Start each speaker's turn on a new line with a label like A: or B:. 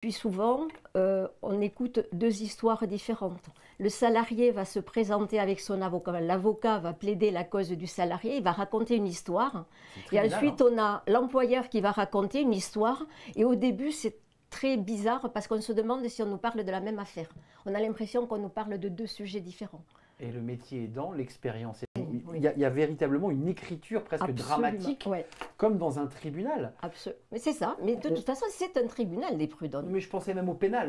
A: Puis souvent, euh, on écoute deux histoires différentes. Le salarié va se présenter avec son avocat, ben, l'avocat va plaider la cause du salarié, il va raconter une histoire. Et ensuite, hein. on a l'employeur qui va raconter une histoire. Et au début, c'est très bizarre parce qu'on se demande si on nous parle de la même affaire. On a l'impression qu'on nous parle de deux sujets différents.
B: Et le métier est dans l'expérience. Il, il, y a véritablement une écriture presque dramatique comme dans un tribunal. Absolument.
C: Mais c'est ça. Mais de euh, toute façon, c'est un tribunal, des prud'hommes. Mais je pensais même au pénal.